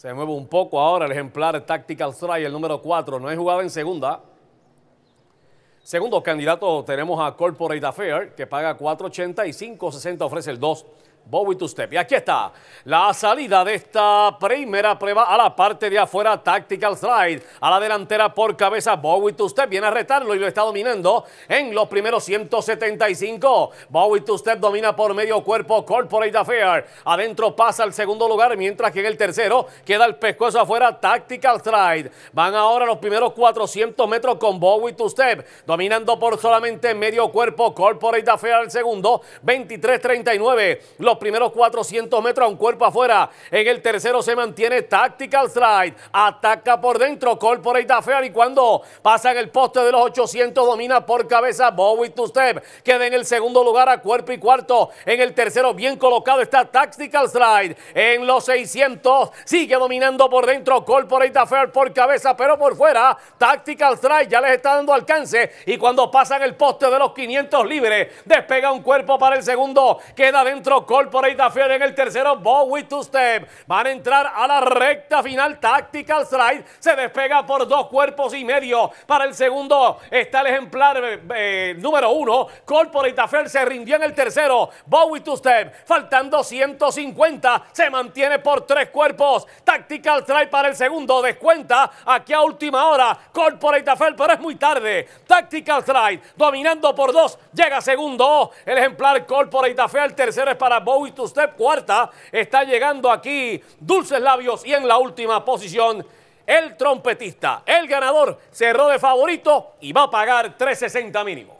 Se mueve un poco ahora el ejemplar Tactical Strike, el número 4. No es jugada en segunda. Segundo candidato tenemos a Corporate Affair, que paga 4.85, 60 ofrece el 2. Bowie Tustep. Y aquí está la salida de esta primera prueba a la parte de afuera, Tactical Slide. A la delantera por cabeza, Bowie Step viene a retarlo y lo está dominando en los primeros 175. Bowie Step domina por medio cuerpo, Corporate Affair. Adentro pasa al segundo lugar, mientras que en el tercero queda el pescuezo afuera, Tactical Slide. Van ahora los primeros 400 metros con Bowie Step, dominando por solamente medio cuerpo, Corporate Affair el segundo, 23-39. Los primeros 400 metros a un cuerpo afuera. En el tercero se mantiene Tactical Slide. Ataca por dentro Corporate Affair y cuando pasan el poste de los 800 domina por cabeza Bowie to Step. Queda en el segundo lugar a cuerpo y cuarto. En el tercero bien colocado está Tactical Slide. En los 600 sigue dominando por dentro Corporate Affair por cabeza pero por fuera Tactical Slide ya les está dando alcance y cuando pasan el poste de los 500 libres despega un cuerpo para el segundo. Queda dentro Corporate Affair en el tercero, Bowie to Step. Van a entrar a la recta final, Tactical Stride. Se despega por dos cuerpos y medio. Para el segundo está el ejemplar eh, número uno, Corporate Affair. Se rindió en el tercero, Bowie to Step. Faltando 150, se mantiene por tres cuerpos. Tactical Stride para el segundo, descuenta aquí a última hora. Corporate Affair, pero es muy tarde. Tactical Stride dominando por dos, llega segundo. El ejemplar Corporate Affair, tercero es para Bowie y to Step, cuarta, está llegando aquí Dulces Labios y en la última posición el trompetista. El ganador cerró de favorito y va a pagar 360 mínimo.